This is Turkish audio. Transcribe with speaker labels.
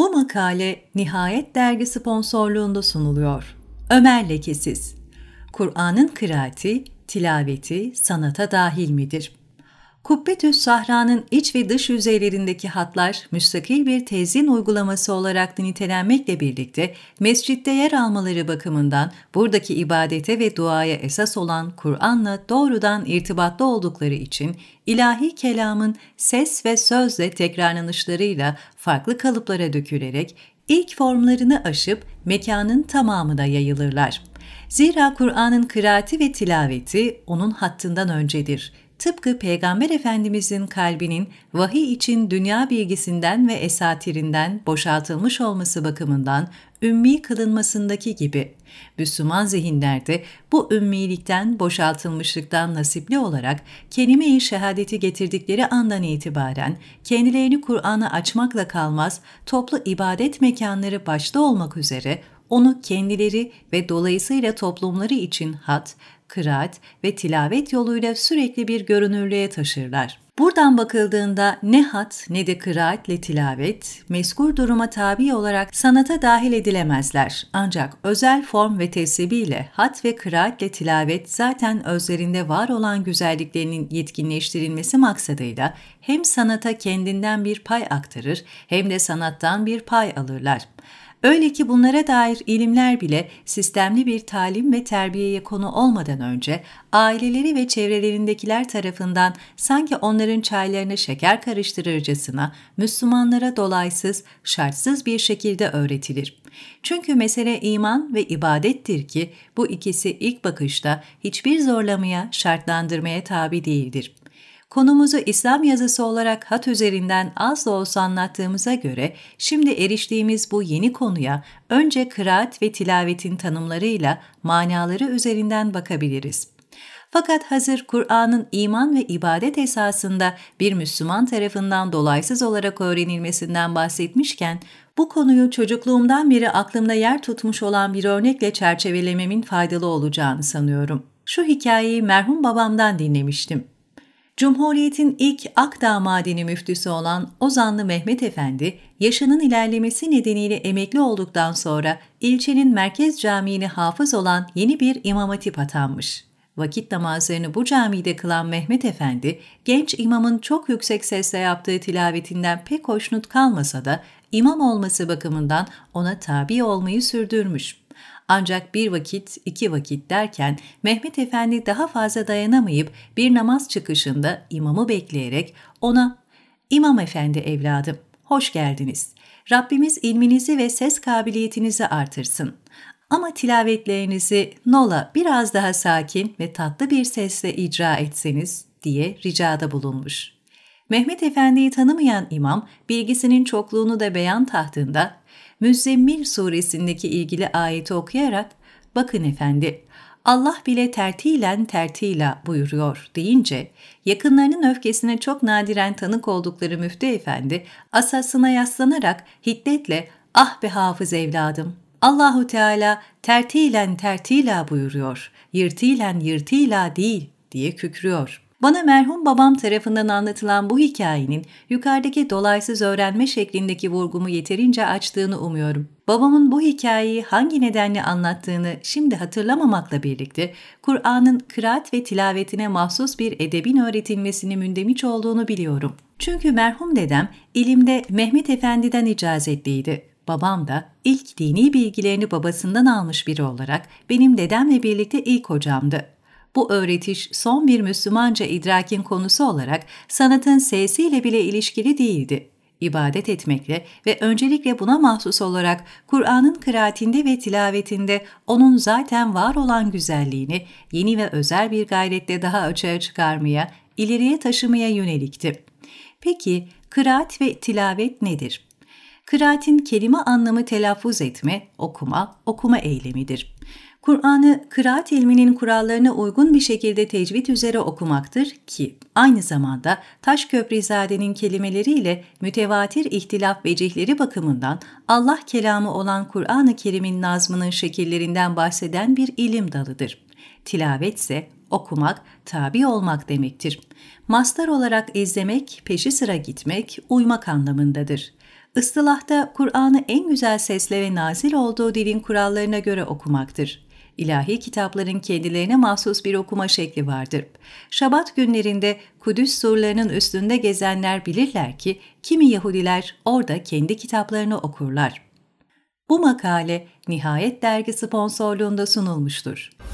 Speaker 1: Bu makale Nihayet Dergi sponsorluğunda sunuluyor. Ömer Lekesiz Kur'an'ın kıraati, tilaveti sanata dahil midir? Kubbetüs Sahra'nın iç ve dış yüzeylerindeki hatlar müstakil bir tezin uygulaması olarak nitelenmekle birlikte mescitte yer almaları bakımından buradaki ibadete ve duaya esas olan Kur'an'la doğrudan irtibatlı oldukları için ilahi kelamın ses ve sözle tekrarlanışlarıyla farklı kalıplara dökülerek ilk formlarını aşıp mekanın tamamına yayılırlar. Zira Kur'an'ın kıraati ve tilaveti onun hattından öncedir tıpkı Peygamber Efendimizin kalbinin vahiy için dünya bilgisinden ve esatirinden boşaltılmış olması bakımından ümmi kılınmasındaki gibi Müslüman zihinlerde bu ümmilikten, boşaltılmışlıktan nasipli olarak kelime-i şehadeti getirdikleri andan itibaren kendilerini Kur'an'a açmakla kalmaz toplu ibadet mekanları başta olmak üzere onu kendileri ve dolayısıyla toplumları için hat, kıraat ve tilavet yoluyla sürekli bir görünürlüğe taşırlar. Buradan bakıldığında ne hat ne de kıraatle tilavet, meskur duruma tabi olarak sanata dahil edilemezler. Ancak özel form ve tesibiyle hat ve kıraatle tilavet zaten özlerinde var olan güzelliklerinin yetkinleştirilmesi maksadıyla hem sanata kendinden bir pay aktarır hem de sanattan bir pay alırlar. Öyle ki bunlara dair ilimler bile sistemli bir talim ve terbiyeye konu olmadan önce aileleri ve çevrelerindekiler tarafından sanki onların çaylarına şeker karıştırırcasına Müslümanlara dolaysız, şartsız bir şekilde öğretilir. Çünkü mesele iman ve ibadettir ki bu ikisi ilk bakışta hiçbir zorlamaya, şartlandırmaya tabi değildir. Konumuzu İslam yazısı olarak hat üzerinden az da olsa anlattığımıza göre şimdi eriştiğimiz bu yeni konuya önce kıraat ve tilavetin tanımlarıyla manaları üzerinden bakabiliriz. Fakat hazır Kur'an'ın iman ve ibadet esasında bir Müslüman tarafından dolaysız olarak öğrenilmesinden bahsetmişken, bu konuyu çocukluğumdan beri aklımda yer tutmuş olan bir örnekle çerçevelememin faydalı olacağını sanıyorum. Şu hikayeyi merhum babamdan dinlemiştim. Cumhuriyet'in ilk Akdağ Madeni müftüsü olan Ozanlı Mehmet Efendi, yaşının ilerlemesi nedeniyle emekli olduktan sonra ilçenin merkez camiini hafız olan yeni bir imam hatip atanmış. Vakit namazlarını bu camide kılan Mehmet Efendi, genç imamın çok yüksek sesle yaptığı tilavetinden pek hoşnut kalmasa da imam olması bakımından ona tabi olmayı sürdürmüş. Ancak bir vakit, iki vakit derken Mehmet Efendi daha fazla dayanamayıp bir namaz çıkışında imamı bekleyerek ona ''İmam Efendi evladım, hoş geldiniz. Rabbimiz ilminizi ve ses kabiliyetinizi artırsın. Ama tilavetlerinizi Nola biraz daha sakin ve tatlı bir sesle icra etseniz diye ricada bulunmuş. Mehmet Efendi'yi tanımayan imam bilgisinin çokluğunu da beyan tahtında Müzzemmil suresindeki ilgili ayeti okuyarak bakın efendi Allah bile tertilen tertila buyuruyor deyince yakınlarının öfkesine çok nadiren tanık oldukları müftü efendi asasına yaslanarak hiddetle ah be hafız evladım Allahu Teala tertilen tertila buyuruyor, yırtilen yırtila değil diye kükrüyor. Bana merhum babam tarafından anlatılan bu hikayenin yukarıdaki dolaysız öğrenme şeklindeki vurgumu yeterince açtığını umuyorum. Babamın bu hikayeyi hangi nedenle anlattığını şimdi hatırlamamakla birlikte Kur'an'ın kıraat ve tilavetine mahsus bir edebin öğretilmesini mündemiş olduğunu biliyorum. Çünkü merhum dedem ilimde Mehmet Efendi'den icazetliydi. Babam da ilk dini bilgilerini babasından almış biri olarak benim dedemle birlikte ilk hocamdı. Bu öğretiş son bir Müslümanca idrakin konusu olarak sanatın sesiyle bile ilişkili değildi. İbadet etmekle ve öncelikle buna mahsus olarak Kur'an'ın kıraatinde ve tilavetinde onun zaten var olan güzelliğini yeni ve özel bir gayretle daha açığa çıkarmaya, ileriye taşımaya yönelikti. Peki kıraat ve tilavet nedir? Kıraatin kelime anlamı telaffuz etme, okuma, okuma eylemidir. Kur'an'ı kıraat ilminin kurallarına uygun bir şekilde tecvid üzere okumaktır ki aynı zamanda Taş Taşköprüzade'nin kelimeleriyle mütevatir ihtilaf vecihleri bakımından Allah kelamı olan Kur'an-ı Kerim'in nazmının şekillerinden bahseden bir ilim dalıdır. Tilavet ise okumak, tabi olmak demektir. Mastar olarak izlemek, peşi sıra gitmek, uymak anlamındadır ıstılahta Kur'an'ı en güzel sesle ve nazil olduğu dilin kurallarına göre okumaktır. İlahi kitapların kendilerine mahsus bir okuma şekli vardır. Şabat günlerinde Kudüs surlarının üstünde gezenler bilirler ki kimi Yahudiler orada kendi kitaplarını okurlar. Bu makale Nihayet Dergi sponsorluğunda sunulmuştur.